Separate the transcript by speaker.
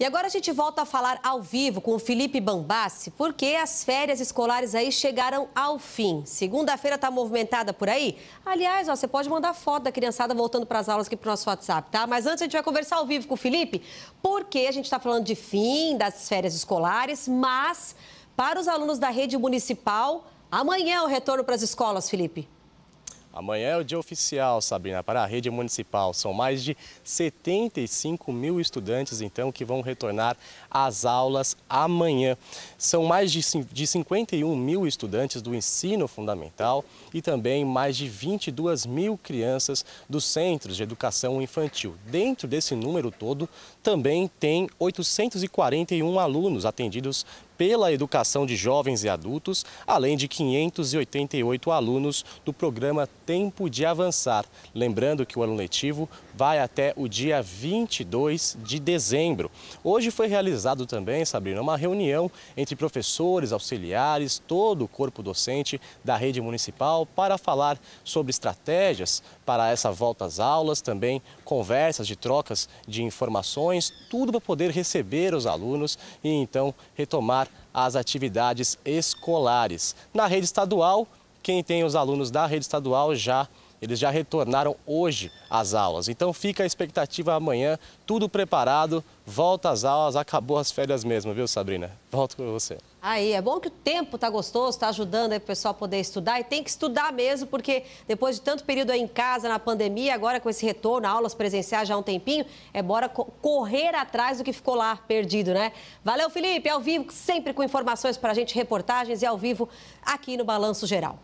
Speaker 1: E agora a gente volta a falar ao vivo com o Felipe Bambassi, porque as férias escolares aí chegaram ao fim. Segunda-feira está movimentada por aí? Aliás, ó, você pode mandar foto da criançada voltando para as aulas aqui para o nosso WhatsApp, tá? Mas antes a gente vai conversar ao vivo com o Felipe, porque a gente está falando de fim das férias escolares, mas para os alunos da rede municipal, amanhã é o retorno para as escolas, Felipe.
Speaker 2: Amanhã é o dia oficial, Sabrina, para a rede municipal. São mais de 75 mil estudantes, então, que vão retornar às aulas amanhã. São mais de 51 mil estudantes do ensino fundamental e também mais de 22 mil crianças dos centros de educação infantil. Dentro desse número todo, também tem 841 alunos atendidos pela educação de jovens e adultos, além de 588 alunos do programa Tempo de Avançar. Lembrando que o ano letivo vai até o dia 22 de dezembro. Hoje foi realizado também, Sabrina, uma reunião entre professores, auxiliares, todo o corpo docente da rede municipal para falar sobre estratégias para essa volta às aulas, também conversas de trocas de informações, tudo para poder receber os alunos e então retomar às atividades escolares. Na rede estadual, quem tem os alunos da rede estadual já eles já retornaram hoje às aulas. Então fica a expectativa amanhã, tudo preparado, volta às aulas, acabou as férias mesmo, viu, Sabrina? Volto com você.
Speaker 1: Aí, é bom que o tempo está gostoso, está ajudando aí o pessoal a poder estudar e tem que estudar mesmo, porque depois de tanto período aí em casa, na pandemia, agora com esse retorno, aulas presenciais já há um tempinho, é bora correr atrás do que ficou lá perdido, né? Valeu, Felipe, ao vivo, sempre com informações para a gente, reportagens e ao vivo aqui no Balanço Geral.